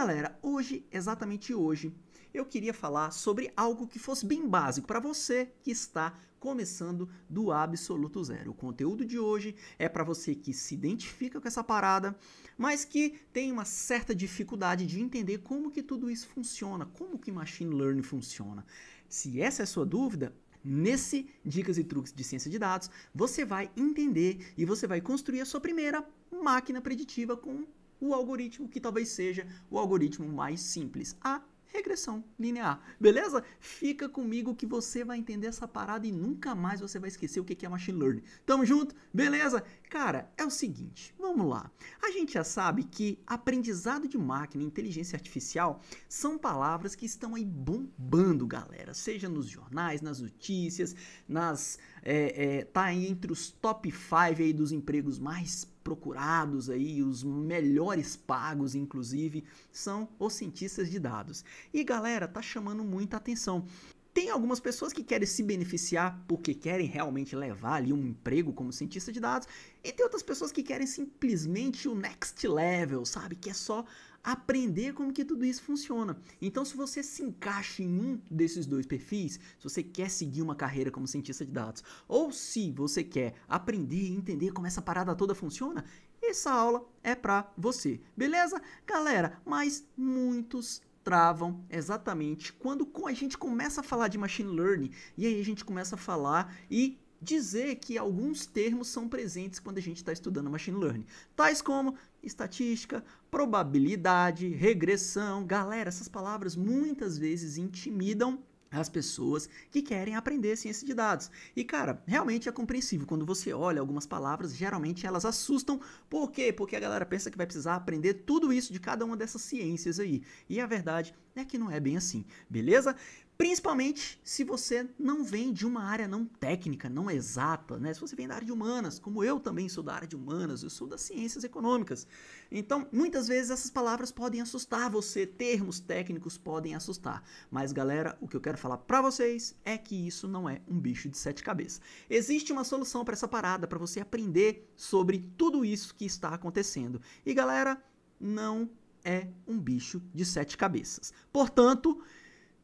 galera, hoje, exatamente hoje, eu queria falar sobre algo que fosse bem básico para você que está começando do absoluto zero. O conteúdo de hoje é para você que se identifica com essa parada, mas que tem uma certa dificuldade de entender como que tudo isso funciona, como que machine learning funciona. Se essa é a sua dúvida, Nesse Dicas e Truques de Ciência de Dados, você vai entender e você vai construir a sua primeira máquina preditiva com o algoritmo que talvez seja o algoritmo mais simples, a regressão linear. Beleza? Fica comigo que você vai entender essa parada e nunca mais você vai esquecer o que é machine learning. Tamo junto? Beleza? Cara, é o seguinte, vamos lá. A gente já sabe que aprendizado de máquina e inteligência artificial são palavras que estão aí bombando, galera. Seja nos jornais, nas notícias, nas é, é, tá aí entre os top 5 aí dos empregos mais procurados aí, os melhores pagos inclusive, são os cientistas de dados. E galera, tá chamando muita atenção. Tem algumas pessoas que querem se beneficiar porque querem realmente levar ali um emprego como cientista de dados, e tem outras pessoas que querem simplesmente o next level, sabe? Que é só aprender como que tudo isso funciona. Então, se você se encaixa em um desses dois perfis, se você quer seguir uma carreira como cientista de dados, ou se você quer aprender e entender como essa parada toda funciona, essa aula é para você, beleza? Galera, mas muitos travam exatamente quando a gente começa a falar de machine learning e aí a gente começa a falar e dizer que alguns termos são presentes quando a gente está estudando machine learning, tais como estatística, probabilidade, regressão. Galera, essas palavras muitas vezes intimidam as pessoas que querem aprender ciência de dados. E cara, realmente é compreensível quando você olha algumas palavras, geralmente elas assustam. Por quê? Porque a galera pensa que vai precisar aprender tudo isso de cada uma dessas ciências aí. E a verdade é que não é bem assim, beleza? Principalmente se você não vem de uma área não técnica, não exata, né? Se você vem da área de humanas, como eu também sou da área de humanas, eu sou das ciências econômicas. Então, muitas vezes essas palavras podem assustar você, termos técnicos podem assustar. Mas galera, o que eu quero falar para vocês é que isso não é um bicho de sete cabeças. Existe uma solução para essa parada, para você aprender sobre tudo isso que está acontecendo. E galera, não é um bicho de sete cabeças. Portanto,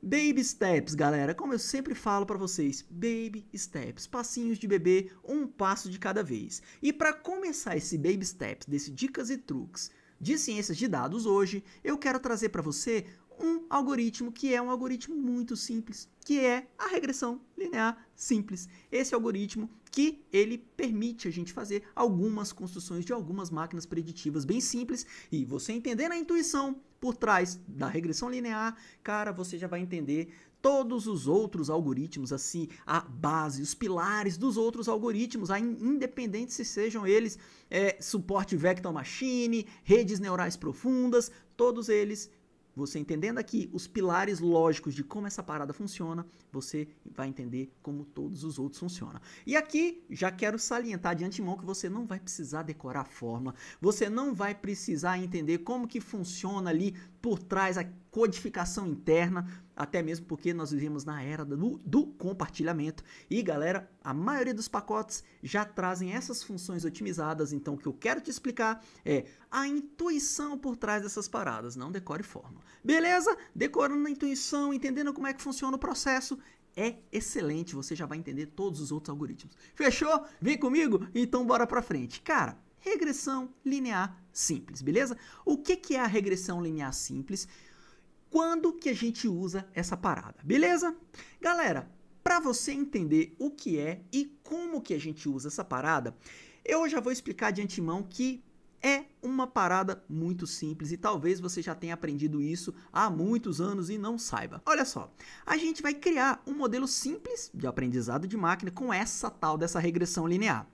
Baby steps, galera. Como eu sempre falo para vocês, baby steps, passinhos de bebê, um passo de cada vez. E para começar esse baby steps desse dicas e truques de ciências de dados hoje, eu quero trazer para você um algoritmo que é um algoritmo muito simples, que é a regressão linear simples. Esse algoritmo que ele permite a gente fazer algumas construções de algumas máquinas preditivas bem simples e você entender na intuição por trás da regressão linear, cara, você já vai entender todos os outros algoritmos, assim, a base, os pilares dos outros algoritmos, independente se sejam eles é, suporte vector machine, redes neurais profundas, todos eles você entendendo aqui os pilares lógicos de como essa parada funciona, você vai entender como todos os outros funcionam. E aqui já quero salientar de antemão que você não vai precisar decorar a fórmula, você não vai precisar entender como que funciona ali por trás codificação interna, até mesmo porque nós vivemos na era do, do, compartilhamento. E galera, a maioria dos pacotes já trazem essas funções otimizadas. Então, o que eu quero te explicar é a intuição por trás dessas paradas. Não decore forma. Beleza? Decorando a intuição, entendendo como é que funciona o processo, é excelente, você já vai entender todos os outros algoritmos. Fechou? Vem comigo? Então bora pra frente. Cara, regressão linear simples, beleza? O que, que é a regressão linear simples? quando que a gente usa essa parada, beleza? Galera, para você entender o que é e como que a gente usa essa parada, eu já vou explicar de antemão que é uma parada muito simples e talvez você já tenha aprendido isso há muitos anos e não saiba. Olha só, a gente vai criar um modelo simples de aprendizado de máquina com essa tal dessa regressão linear.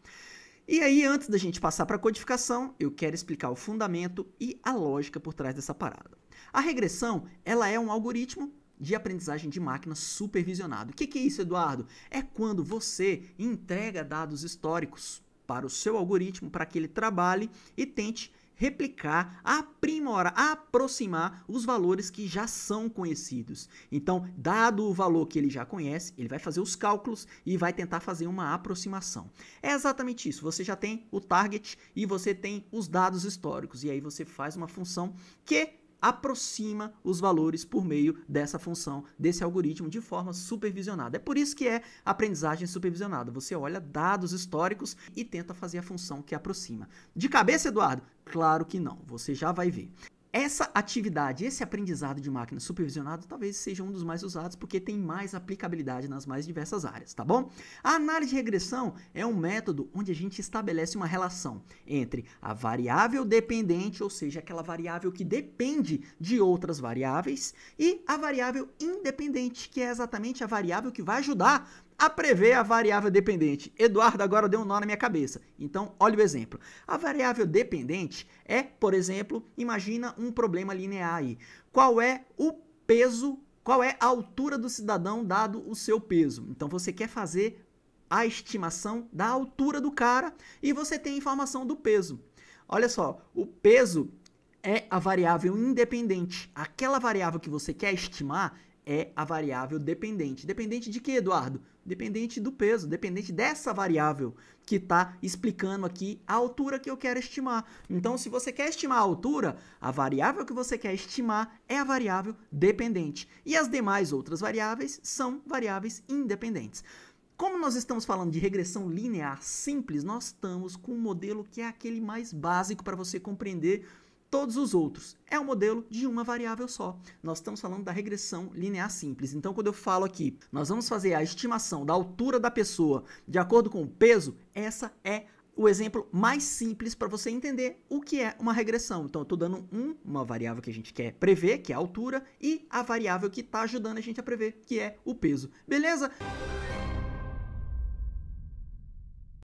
E aí, antes da gente passar para a codificação, eu quero explicar o fundamento e a lógica por trás dessa parada. A regressão, ela é um algoritmo de aprendizagem de máquina supervisionado. O que, que é isso, Eduardo? É quando você entrega dados históricos para o seu algoritmo, para que ele trabalhe e tente replicar, aprimorar, aproximar os valores que já são conhecidos. Então, dado o valor que ele já conhece, ele vai fazer os cálculos e vai tentar fazer uma aproximação. É exatamente isso. Você já tem o target e você tem os dados históricos. E aí você faz uma função que aproxima os valores por meio dessa função, desse algoritmo, de forma supervisionada. É por isso que é aprendizagem supervisionada. Você olha dados históricos e tenta fazer a função que aproxima. De cabeça, Eduardo? Claro que não, você já vai ver. Essa atividade, esse aprendizado de máquina supervisionado talvez seja um dos mais usados porque tem mais aplicabilidade nas mais diversas áreas, tá bom? A análise de regressão é um método onde a gente estabelece uma relação entre a variável dependente, ou seja, aquela variável que depende de outras variáveis, e a variável independente, que é exatamente a variável que vai ajudar a prever a variável dependente. Eduardo agora deu um nó na minha cabeça. Então, olha o exemplo. A variável dependente é, por exemplo, imagina um problema linear aí. Qual é o peso, qual é a altura do cidadão dado o seu peso? Então, você quer fazer a estimação da altura do cara e você tem a informação do peso. Olha só, o peso é a variável independente. Aquela variável que você quer estimar é a variável dependente. Dependente de que, Eduardo? Dependente do peso, dependente dessa variável que está explicando aqui a altura que eu quero estimar. Então, se você quer estimar a altura, a variável que você quer estimar é a variável dependente. E as demais outras variáveis são variáveis independentes. Como nós estamos falando de regressão linear simples, nós estamos com um modelo que é aquele mais básico para você compreender todos os outros. É um modelo de uma variável só. Nós estamos falando da regressão linear simples. Então, quando eu falo aqui, nós vamos fazer a estimação da altura da pessoa de acordo com o peso, essa é o exemplo mais simples para você entender o que é uma regressão. Então, eu estou dando um, uma variável que a gente quer prever, que é a altura, e a variável que está ajudando a gente a prever, que é o peso. Beleza?